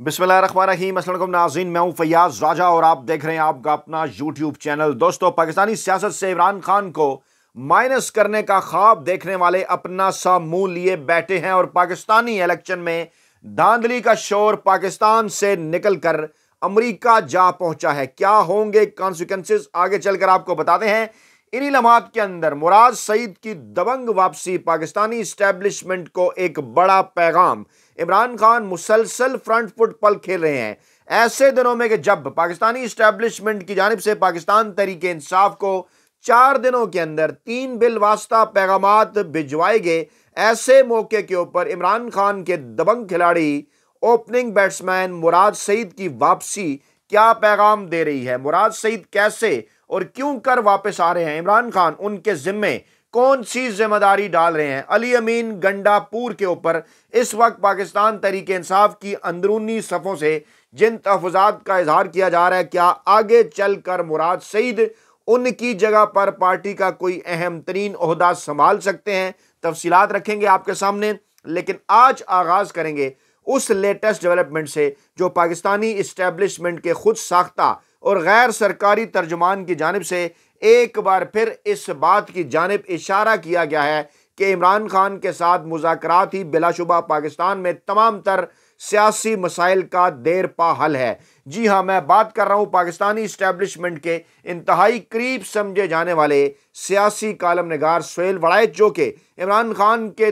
बिस्मिल्लाम नाजीन मैं हूं फैयाज राजा और आप देख रहे हैं आपका अपना यूट्यूब चैनल दोस्तों पाकिस्तानी सियासत से इमरान खान को माइनस करने का ख्वाब देखने वाले अपना सा मुंह लिए बैठे हैं और पाकिस्तानी इलेक्शन में धांधली का शोर पाकिस्तान से निकल कर अमरीका जा पहुंचा है क्या होंगे कॉन्सिक्वेंसेस आगे चलकर आपको बताते हैं इन्हीं लम्हात के अंदर मुराद सईद की दबंग वापसी पाकिस्तानी स्टैब्लिशमेंट को एक बड़ा पैगाम इमरान खान मुसलसल फ्रंट फुट पल खेल रहे हैं ऐसे दिनों में कि जब पाकिस्तानी इस्टेब्लिशमेंट की जानब से पाकिस्तान तरीके इंसाफ को चार दिनों के अंदर तीन बिल वास्ता पैगाम भिजवाए गए ऐसे मौके के ऊपर इमरान खान के दबंग खिलाड़ी ओपनिंग बैट्समैन मुराद सईद की वापसी क्या पैगाम दे रही है मुराद सईद कैसे और क्यों कर वापस आ रहे हैं इमरान खान उनके जिम्मे कौन सी जिम्मेदारी डाल रहे हैं अली अमीन गंडापुर के ऊपर इस वक्त पाकिस्तान तरीके इंसाफ की अंदरूनी सफ़ों से जिन तहफात का इजहार किया जा रहा है क्या आगे चल कर मुराद सईद उनकी जगह पर पार्टी का कोई अहम तरीन अहदा संभाल सकते हैं तफसीत रखेंगे आपके सामने लेकिन आज आगाज़ करेंगे उस लेटेस्ट डेवलपमेंट से जो पाकिस्तानी इस्टेबलिशमेंट के खुद साख्ता और गैर सरकारी तर्जुमान की जानब से एक बार फिर इस बात की जानब इशारा किया गया है कि इमरान खान के साथ मुजात ही बिलाशुबा पाकिस्तान में तमाम तर सियासी मसाइल का देर पा हल है जी हाँ मैं बात कर रहा हूँ पाकिस्तानी इस्टेबलिशमेंट के इंतहाई करीब समझे जाने वाले सियासी कालम नगार सुल वड़ायत जो कि इमरान खान के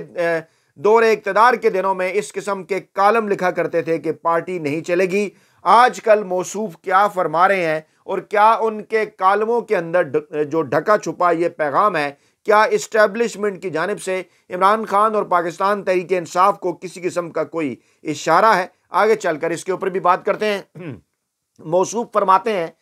दौरे इकतदार के दिनों में इस किस्म के कालम लिखा करते थे कि पार्टी नहीं चलेगी आजकल मौसूफ क्या फरमा रहे हैं और क्या उनके कालमों के अंदर जो ढका छुपा ये पैगाम है क्या इस्टेब्लिशमेंट की जानब से इमरान खान और पाकिस्तान तहरीक इंसाफ को किसी किस्म का कोई इशारा है आगे चलकर इसके ऊपर भी बात करते हैं मौसू फरमाते हैं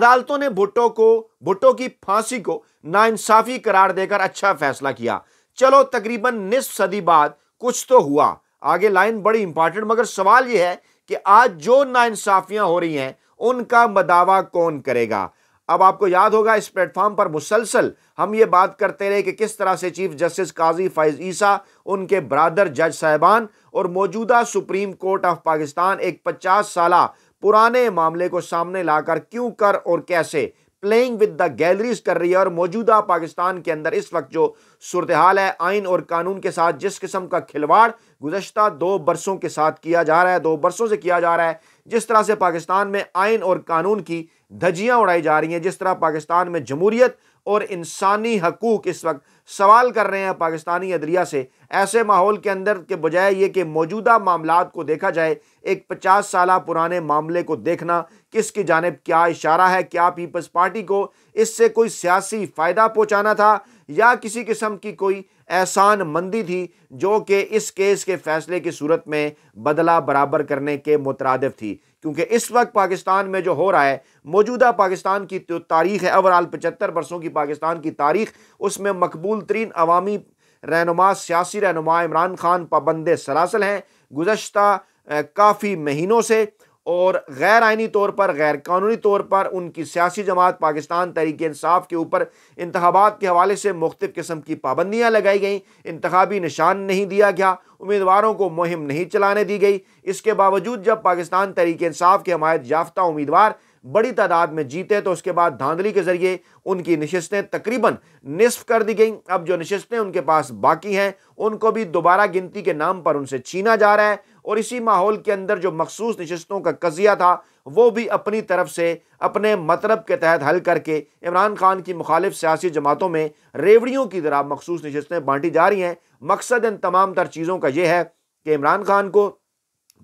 अदालतों ने भुट्टो को भुट्टो की फांसी को नाइंसाफी करार देकर अच्छा फैसला किया चलो तकरीबन निसफ सदी बाद कुछ तो हुआ आगे लाइन बड़ी इंपॉर्टेंट मगर सवाल यह है कि आज जो नाइंसाफियां हो रही हैं उनका मदावा कौन करेगा अब आपको याद होगा इस प्लेटफॉर्म पर मुसलसल हम ये बात करते रहे कि किस तरह से चीफ जस्टिस काजी फैज़ ईसा उनके ब्रादर जज साहबान और मौजूदा सुप्रीम कोर्ट ऑफ पाकिस्तान एक पचास साल पुराने मामले को सामने लाकर क्यों कर और कैसे प्लेइंग विद द गैलरीज कर रही है और मौजूदा पाकिस्तान के अंदर इस वक्त जो सूरत हाल है आइन और कानून के साथ जिस किस्म का खिलवाड़ गुजशत दो बरसों के साथ किया जा रहा है दो बरसों से किया जा रहा है जिस तरह से पाकिस्तान में आइन और कानून की धजियाँ उड़ाई जा रही हैं जिस तरह पाकिस्तान में जमूरीत और इंसानी हकूक़ इस वक्त सवाल कर रहे हैं पाकिस्तानी अदलिया से ऐसे माहौल के अंदर के बजाय ये कि मौजूदा मामला को देखा जाए एक पचास साल पुराने मामले को देखना किसकी जानब क्या इशारा है क्या पीपल्स पार्टी को इससे कोई सियासी फ़ायदा पहुँचाना था या किसी किस्म की कोई एहसान मंदी थी जो कि इस केस के फैसले की सूरत में बदला बराबर करने के मुतरद थी क्योंकि इस वक्त पाकिस्तान में जो हो रहा है मौजूदा पाकिस्तान की तो तारीख है ओवरऑल पचहत्तर बरसों की पाकिस्तान की तारीख उसमें मकबूल तरीन अवामी रहनुमा सियासी रहनुमा इमरान खान पाबंद सरासल हैं गुज्त काफ़ी महीनों से और गैर आइनी तौर पर गैर कानूनी तौर पर उनकी सियासी जमात पाकिस्तान तहरीक इंसाफ के ऊपर इंतबात के हवाले से मुख्त किस्म की पाबंदियाँ लगाई गई इंतबी निशान नहीं दिया गया उम्मीदवारों को मुहिम नहीं चलाने दी गई इसके बावजूद जब पाकिस्तान तहरीक इंसाफ के हमायत याफ्ता उम्मीदवार बड़ी तादाद में जीते तो उसके बाद धांधली के ज़रिए उनकी नशस्तें तकरीबन निसफ कर दी गई अब जो नशस्तें उनके पास बाकी हैं उनको भी दोबारा गिनती के नाम पर उनसे छीना जा रहा है और इसी माहौल के अंदर जो मखसूस नशस्तों का कजिया था वो भी अपनी तरफ से अपने मतलब के तहत हल करके इमरान खान की मुखालिफ सियासी जमातों में रेवड़ियों की तरह मखसूस नशस्तें बांटी जा रही हैं मकसद इन तमाम तर चीज़ों का यह है कि इमरान खान को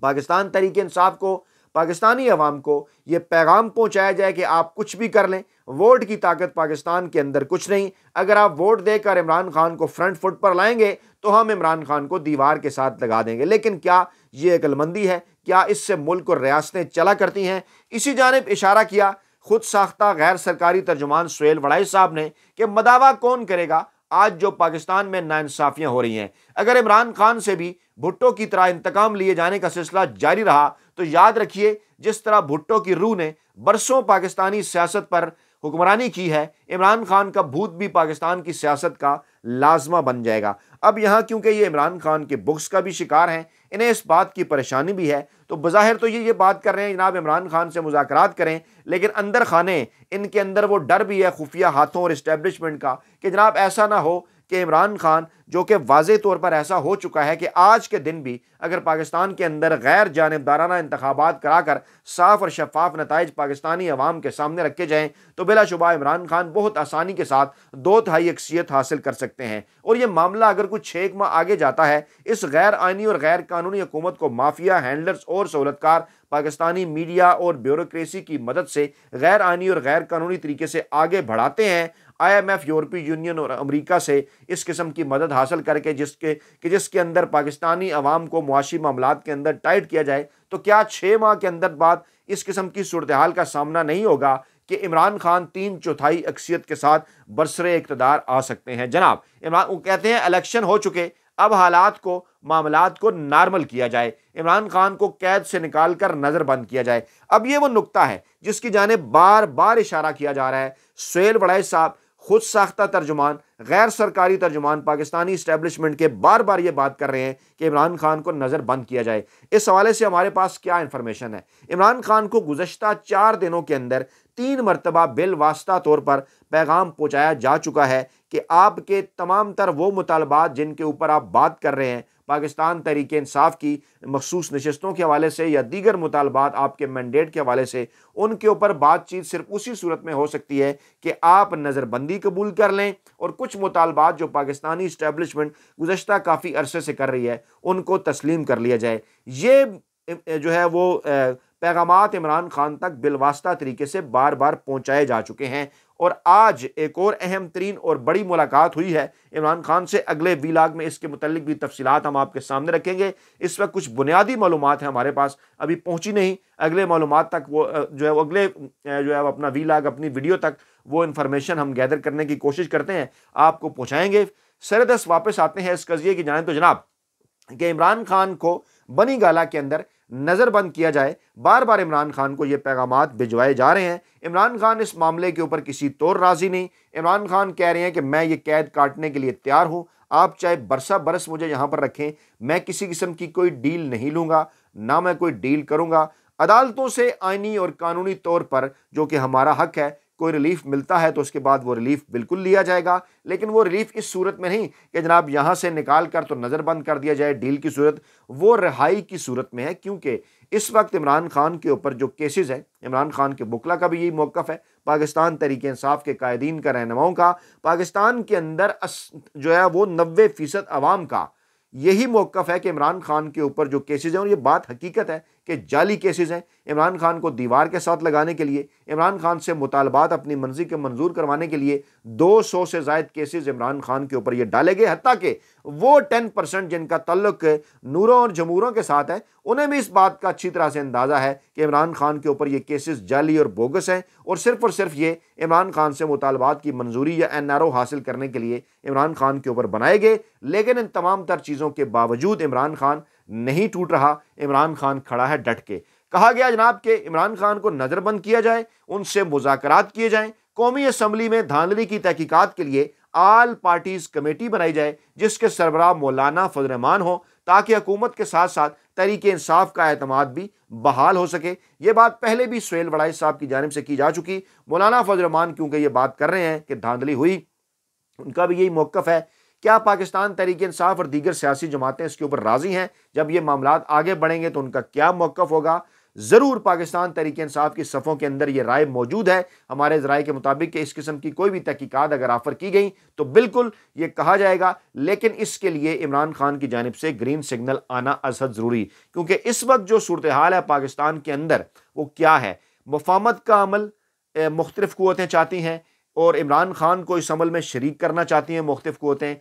पाकिस्तान तरीके इंसाफ को पाकिस्तानी अवाम को ये पैगाम पहुँचाया जाए कि आप कुछ भी कर लें वोट की ताकत पाकिस्तान के अंदर कुछ नहीं अगर आप वोट देकर इमरान खान को फ्रंट फुट पर लाएंगे तो हम इमरान खान को दीवार के साथ लगा देंगे लेकिन क्या ये अकलमंदी है क्या इससे मुल्क और रियासतें चला करती हैं इसी जानब इशारा किया खुद साख्ता गैर सरकारी तर्जुमान सुहेल वड़ाई साहब ने कि मदावा कौन करेगा आज जो पाकिस्तान में नाइंसाफियां हो रही हैं अगर इमरान खान से भी भुट्टो की तरह इंतकाम लिए जाने का सिलसिला जारी रहा तो याद रखिए जिस तरह भुट्टो की रूह ने बरसों पाकिस्तानी सियासत पर हुक्मरानी की है इमरान खान का भूत भी पाकिस्तान की सियासत का लाजमा बन जाएगा अब यहाँ क्योंकि ये इमरान खान के बुक्स का भी शिकार हैं इन्हें इस बात की परेशानी भी है तो बज़ाहिर तो ये ये बात कर रहे हैं जनाब इमरान खान से मुजाकर करें लेकिन अंदर खाने इनके अंदर वो डर भी है खुफिया हाथों और इस्टेब्लिशमेंट का कि जनाब ऐसा ना हो कि इमरान खान जो कि वाज तौर पर ऐसा हो चुका है कि आज के दिन भी अगर पाकिस्तान के अंदर गैर जानबदाराना इंतबात करा कर साफ और शफाफ नतज पाकिस्तानी अवाम के सामने रखे जाएँ तो बिलाशुबा इमरान खान बहुत आसानी के साथ दो तिहाई अक्सियत हासिल कर सकते हैं और ये मामला अगर कुछ छः माह आगे जाता है इस गैर आइनी और गैर कानूनी हुकूमत को माफिया हैंडलर्स और सहूलतकार पाकिस्तानी मीडिया और ब्यूरोसी की मदद से गैर आइनी और गैर कानूनी तरीके से आगे बढ़ाते हैं आईएमएफ यूरोपीय यूनियन और अमेरिका से इस किस्म की मदद हासिल करके जिसके कि जिसके अंदर पाकिस्तानी अवाम को मुआशी मामला के अंदर टाइट किया जाए तो क्या छः माह के अंदर बाद इस किस्म की सूरत हाल का सामना नहीं होगा कि इमरान खान तीन चौथाई अक्सियत के साथ बरसर इकतदार आ सकते हैं जनाब इमरान वो कहते हैं इलेक्शन हो चुके अब हालात को मामला को नॉर्मल किया जाए इमरान खान को कैद से निकाल कर नज़रबंद किया जाए अब ये वो नुकता है जिसकी जाने बार बार इशारा किया जा रहा है सुहेल बड़ा साहब खुद साख्ता तर्जुमान गैर सरकारी तर्जुमान पाकिस्तानी इस्टेबलिशमेंट के बार बार ये बात कर रहे हैं कि इमरान खान को नज़र बंद किया जाए इस हवाले से हमारे पास क्या इन्फॉर्मेशन है इमरान खान को गुजशत चार दिनों के अंदर तीन मरतबा बिल वास्ता तौर पर पैगाम पहुँचाया जा चुका है कि आपके तमाम तर वो मुतालबात जिनके ऊपर आप बात कर रहे हैं पाकिस्तान तरीके इंसाफ की मखसूस नशस्तों के हवाले से या दीगर मुतालबात आपके मैंडेट के हवाले से उनके ऊपर बातचीत सिर्फ उसी सूरत में हो सकती है कि आप नज़रबंदी कबूल कर लें और कुछ मुतालबात जो पाकिस्तानी इस्टेबलिशमेंट गुजशत काफ़ी अरसे से कर रही है उनको तस्लीम कर लिया जाए ये जो है वो पैगाम इमरान खान तक बिलवास्ता तरीके से बार बार पहुँचाए जा चुके हैं और आज एक और अहम तरीन और बड़ी मुलाकात हुई है इमरान खान से अगले वीलाग में इसके मतलब भी तफसीत हम आपके सामने रखेंगे इस वक्त कुछ बुनियादी मालूम है हमारे पास अभी पहुँची नहीं अगले मालूम तक वो जो है वो अगले जो है अपना वीलाग अपनी वीडियो तक वो इन्फॉर्मेशन हम गैदर करने की कोशिश करते हैं आपको पहुँचाएँगे सरदस वापस आते हैं इस कजिए की जाने तो जनाब कि इमरान खान को बनी गाला के अंदर नज़रबंद किया जाए बार बार इमरान खान को ये पैगाम भिजवाए जा रहे हैं इमरान खान इस मामले के ऊपर किसी तौर राज़ी नहीं इमरान खान कह रहे हैं कि मैं ये कैद काटने के लिए तैयार हूँ आप चाहे बरसा बरस मुझे यहाँ पर रखें मैं किसी किस्म की कोई डील नहीं लूँगा ना मैं कोई डील करूँगा अदालतों से आइनी और कानूनी तौर पर जो कि हमारा हक है कोई रिलीफ मिलता है तो उसके बाद वो रिलीफ बिल्कुल लिया जाएगा लेकिन वो रिलीफ इस सूरत में नहीं कि जनाब यहाँ से निकाल कर तो नज़रबंद कर दिया जाए डील की सूरत वो रिहाई की सूरत में है क्योंकि इस वक्त इमरान खान के ऊपर जो केसेज़ हैं इमरान खान के बुकला का भी यही मौक़ है पाकिस्तान तरीके इंसाफ के कायदीन का रहनुमाओं का पाकिस्तान के अंदर जो है वो नबे फ़ीसद आवाम का यही मौक़ है कि इमरान खान के ऊपर जो केसेज हैं और ये बात हकीकत है कि जाली केसेज हैं इमरान खान को दीवार के साथ लगाने के लिए इमरान खान से मुतालबात अपनी मर्जी के मंजूर करवाने के लिए 200 से जायद केसेज इमरान खान के ऊपर ये डाले गए हती कि वो 10 परसेंट जिनका तल्लक नूरों और जमूरों के साथ है उन्हें भी इस बात का अच्छी तरह से अंदाज़ा है कि इमरान खान के ऊपर ये केसेज जाली और बोगस हैं और सिर्फ और सिर्फ ये इमरान खान से मुतालबात की मंजूरी या एन आर ओ हासिल करने के लिए इमरान खान के ऊपर बनाए गए लेकिन इन तमाम तर चीज़ों के बावजूद इमरान खान नहीं टूट रहा इमरान खान खड़ा है डट के कहा गया जनाब के इमरान खान को नज़रबंद किया जाए उनसे मुजाकर किए जाए कौमी असम्बली में धांधली की तहकीकत के लिए आल पार्टीज़ कमेटी बनाई जाए जिसके सरबराह मौलाना फजरहमान हो ताकि हुकूमत के साथ साथ तहरीक इंसाफ का अहतम भी बहाल हो सके ये बात पहले भी सुहेल वड़ाई साहब की जानब से की जा चुकी मौलाना फजरहमान क्योंकि ये बात कर रहे हैं कि धांधली हुई उनका भी यही मौकफ़ है क्या पाकिस्तान तरीके इंसाफ और दीगर सियासी जमातें इसके ऊपर राजी हैं जब ये मामला आगे बढ़ेंगे तो उनका क्या मौक़ होगा ज़रूर पाकिस्तान तरीके इंसाफ की सफ़ों के अंदर ये राय मौजूद है हमारे राय के मुताबिक कि इस किस्म की कोई भी तहकीक़ात अगर ऑफ़र की गई तो बिल्कुल ये कहा जाएगा लेकिन इसके लिए इमरान खान की जानब से ग्रीन सिग्नल आना असद ज़रूरी क्योंकि इस वक्त जो सूरत हाल है पाकिस्तान के अंदर वो क्या है मफामत का अमल मुख्तलिफ कुतें चाहती हैं और इमरान खान को इस अमल में शरीक करना चाहती हैं मुख्तफ कोतें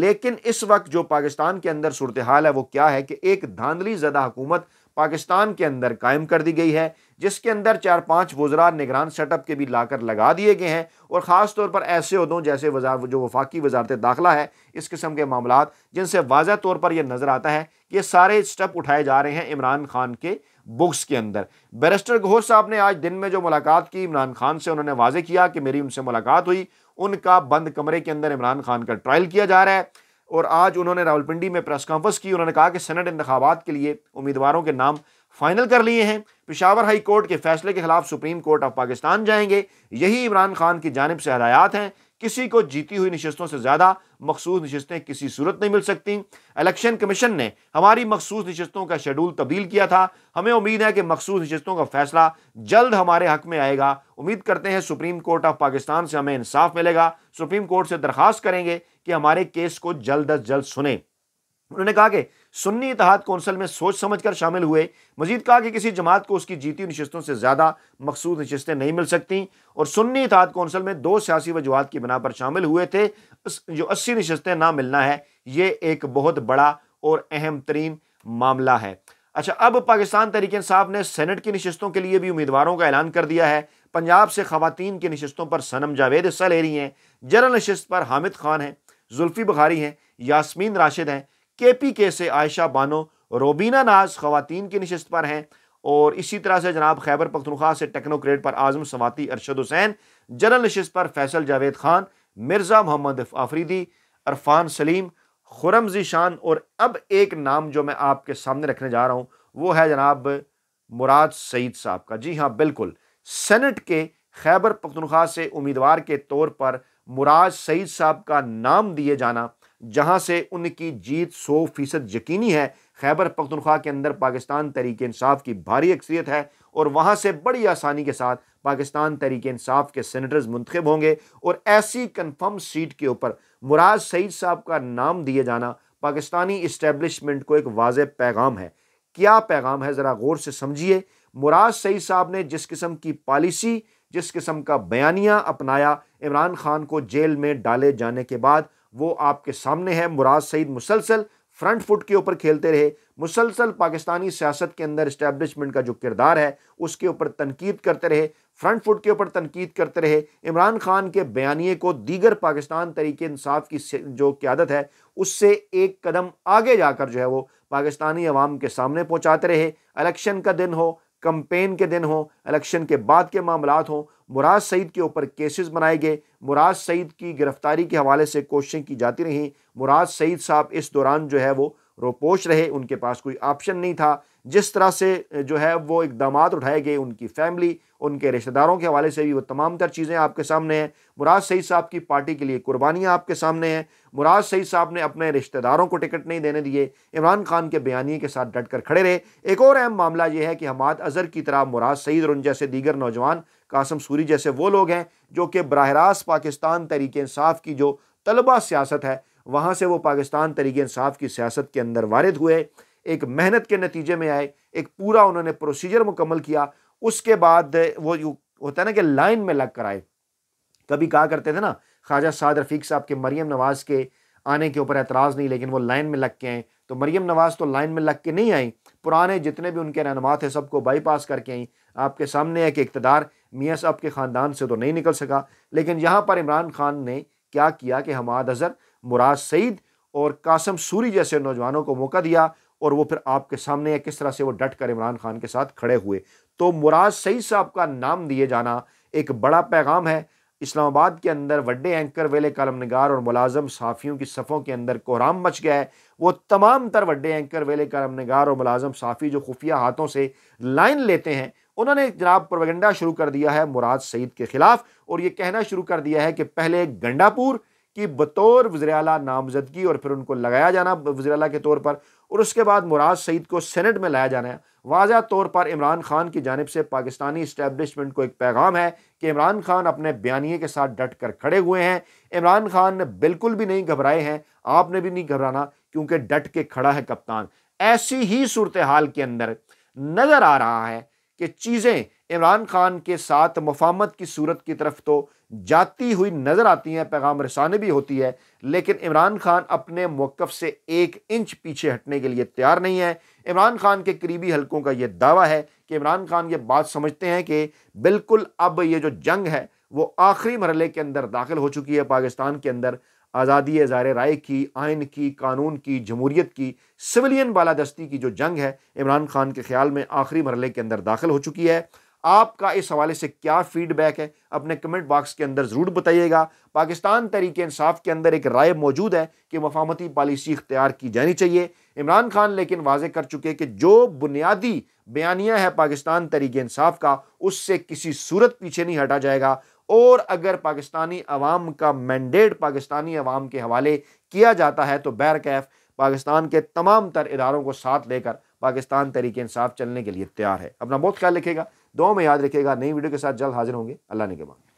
लेकिन इस वक्त जो पाकिस्तान के अंदर सूरत हाल है वो क्या है कि एक धांधली जदा हुकूमत पाकिस्तान के अंदर कायम कर दी गई है जिसके अंदर चार पाँच वजरा निगरान सेटअप के भी लाकर लगा दिए गए हैं और ख़ास तौर पर ऐसे उदों जैसे वजार जो वफाकी वजारत दाखिला है इस किस्म के मामला जिनसे वाजह तौर पर यह नज़र आता है कि ये सारे स्टेप उठाए जा रहे हैं इमरान खान के बुक्स के अंदर बैरिस्टर घोष साहब ने आज दिन में जो मुलाकात की इमरान खान से उन्होंने वाजे किया कि मेरी उनसे मुलाकात हुई उनका बंद कमरे के अंदर इमरान खान का ट्रायल किया जा रहा है और आज उन्होंने रावलपिंडी में प्रेस कॉन्फ्रेंस की उन्होंने कहा कि सेनेट इंतबात के लिए उम्मीदवारों के नाम फाइनल कर लिए हैं पिशावर हाई कोर्ट के फैसले के खिलाफ सुप्रीम कोर्ट ऑफ पाकिस्तान जाएंगे यही इमरान खान की जानब से हदायत हैं किसी को जीती हुई नशस्तों से ज़्यादा मखसूस नशस्तें किसी सूरत नहीं मिल सकती इलेक्शन कमीशन ने हमारी मखसूस नशस्तों का शेड्यूल तब्दील किया था हमें उम्मीद है कि मखसूस नशस्तों का फैसला जल्द हमारे हक में आएगा उम्मीद करते हैं सुप्रीम कोर्ट ऑफ पाकिस्तान से हमें इंसाफ मिलेगा सुप्रीम कोर्ट से दरखास्त करेंगे कि हमारे केस को जल्द अज जल्द सुने उन्होंने कहा कि सुन्नी इतिहाद कौंसिल में सोच समझ कर शामिल हुए मजीद कहा कि किसी जमात को उसकी जीती नशस्तों से ज़्यादा मखसूद नशस्तें नहीं मिल सकती और सुन्नी इतिहाद कौंसिल में दो सियासी वजूहत की बिना पर शामिल हुए थे जो अस्सी नशस्तें ना मिलना है ये एक बहुत बड़ा और अहम तरीन मामला है अच्छा अब पाकिस्तान तरीके साहब ने सेनेट की नशस्तों के लिए भी उम्मीदवारों का ऐलान कर दिया है पंजाब से खातन की नशस्तों पर सनम जावेद हिस्सा ले रही हैं जनरल नशस्त पर हामिद खान हैं जुल्फ़ी बुखारी हैं यासमीन राशिद हैं के पी के से आयशा बानो रोबीना नाज खवतिन की नशस्त पर हैं और इसी तरह से जनाब खैबर पख्तनख्वा से टेक्नोक्रेट पर आजम सवाती अरशद हुसैन जनरल नशस्त पर फैसल जावेद खान मिर्ज़ा मोहम्मद आफरीदी अरफान सलीम जी शान और अब एक नाम जो मैं आपके सामने रखने जा रहा हूँ वो है जनाब मुराद सईद साहब का जी हाँ बिल्कुल सेनेट के खैबर पख्तनख्वा से उम्मीदवार के तौर पर मुराद सईद साहब का नाम दिए जाना जहाँ से उनकी जीत सौ फीसद यकीनी है खैबर पख्तनख्वा के अंदर पाकिस्तान तरीके इंसाफ की भारी अक्सरियत है और वहाँ से बड़ी आसानी के साथ पाकिस्तान तहरीक इंसाफ के सेनेटर्स मंतखब होंगे और ऐसी कन्फर्म सीट के ऊपर मुराद सईद साहब का नाम दिए जाना पाकिस्तानी इस्टेबलिशमेंट को एक वाज पैगाम है क्या पैगाम है ज़रा गौर से समझिए मुराद सईद साहब ने जिस किस्म की पॉलिसी जिस किस्म का बयानिया अपनाया इमरान खान को जेल में डाले जाने के बाद वो आपके सामने है मुराद सईद मुसलसल फ्रंट फुट के ऊपर खेलते रहे मुसलसल पाकिस्तानी सियासत के अंदर इस्टेबलिशमेंट का जो किरदार है उसके ऊपर तनकीद करते रहे फ्रंट फुट के ऊपर तनकीद करते रहे इमरान खान के बयानी को दीगर पाकिस्तान तरीके इंसाफ की जो क्यादत है उससे एक कदम आगे जाकर जो है वो पाकिस्तानी अवाम के सामने पहुँचाते रहे इलेक्शन का दिन हो कंपेन के दिन हो इलेक्शन के बाद के मामला हों मुराद सईद के ऊपर केसेस बनाए गए मुराद सईद की गिरफ्तारी के हवाले से कोशिशें की जाती रहीं मुराद सईद साहब इस दौरान जो है वो रोपोश रहे उनके पास कोई ऑप्शन नहीं था जिस तरह से जो है वो इकदाम उठाए गए उनकी फैमिली उनके रिश्तेदारों के हवाले से भी वो तमाम तर चीज़ें आपके सामने हैं मुराद सईद साहब की पार्टी के लिए कुर्बानियाँ आपके सामने हैं मुराद सईद साहब ने अपने रिश्तेदारों को टिकट नहीं देने दिए इमरान खान के बयानी के साथ डट कर खड़े रहे एक और अहम मामला यह है कि हमाद अजहर की तरह मुराद सईद और उन जैसे दीगर नौजवान कासम सूरी जैसे वो लोग हैं जो कि बरह पाकिस्तान तहरीक इंसाफ की जो तलबा सियासत है वहाँ से वो पाकिस्तान तरीक इंसाफ की सियासत के अंदर वारद हुए एक मेहनत के नतीजे में आए एक पूरा उन्होंने प्रोसीजर मुकम्मल किया उसके बाद वो होता है ना कि लाइन में लग कर आए कभी कहा करते थे ना ख्वाजा साद रफीक साहब के मरीम नवाज़ के आने के ऊपर एतराज़ नहीं लेकिन वो लाइन में लग के आए तो मरीम नवाज़ तो लाइन में लग के नहीं आई पुराने जितने भी उनके रहनमा थे सबको बाईपास करके आई आपके सामने है कि इकतदार मियाँ साहब के ख़ानदान से तो नहीं निकल सका लेकिन यहाँ पर इमरान खान ने क्या किया कि हमाद अज़र मुराद सईद और कासम सूरी जैसे नौजवानों को मौका दिया और वो फिर आपके सामने है किस तरह से वो डट कर इमरान खान के साथ खड़े हुए तो मुराद सईद साहब का नाम दिए जाना एक बड़ा पैगाम है इस्लामाबाद के अंदर वड्डे एंकर वेले कलम नगार और मुलाजम साफ़ियों की सफ़ों के अंदर कोहराम मच गया है वो तमाम तर वड्डे एंकर वेले कलम नगार और मुलाजम साफ़ी जो खुफिया हाथों से लाइन लेते हैं उन्होंने जनाब प्रोपेगेंडा शुरू कर दिया है मुराद सईद के ख़िलाफ़ और ये कहना शुरू कर दिया है कि पहले गंडापुर कि बतौर वजरा नामजदगी और फिर उनको लगाया जाना वजरा के तौर पर और उसके बाद मुराद सईद को सेनेट में लाया जाना है वाजह तौर पर इमरान खान की जानब से पाकिस्तानी इस्टेबलिशमेंट को एक पैगाम है कि इमरान खान अपने बयानी के साथ डट कर खड़े हुए हैं इमरान खान ने बिल्कुल भी नहीं घबराए हैं आपने भी नहीं घबराना क्योंकि डट के खड़ा है कप्तान ऐसी ही सूरत हाल के अंदर नज़र आ रहा है कि चीज़ें इमरान खान के साथ मफामत की सूरत की तरफ तो जाती हुई नज़र आती हैं पैगाम रसानी भी होती है लेकिन इमरान खान अपने मौक़ से एक इंच पीछे हटने के लिए तैयार नहीं है इमरान खान के करीबी हलकों का यह दावा है कि इमरान खान ये बात समझते हैं कि बिल्कुल अब ये जो जंग है वो आखिरी मरल के अंदर दाखिल हो चुकी है पाकिस्तान के अंदर आज़ादी ज़ार राय की आयन की कानून की जमूरीत की सिविलियन बालादस्ती की जो जंग है इमरान खान के ख्याल में आखिरी मरले के अंदर दाखिल हो चुकी है आपका इस हवाले से क्या फीडबैक है अपने कमेंट बॉक्स के अंदर ज़रूर बताइएगा पाकिस्तान तहरीक इंसाफ के अंदर एक राय मौजूद है कि मफामती पॉलिसी इख्तियार की जानी चाहिए इमरान खान लेकिन वाजे कर चुके कि जो बुनियादी बयानिया है पाकिस्तान तहरीक इंसाफ का उससे किसी सूरत पीछे नहीं हटा जाएगा और अगर पाकिस्तानी अवाम का मैंडेट पाकिस्तानी अवाम के हवाले किया जाता है तो बैर कैफ़ पाकिस्तान के तमाम तर इदारों को साथ लेकर पाकिस्तान तहरीक इंसाफ चलने के लिए तैयार है अपना बहुत ख्याल रखेगा दो में याद रखिएगा नई वीडियो के साथ जल्द हाजिर होंगे अल्लाह ने के बाद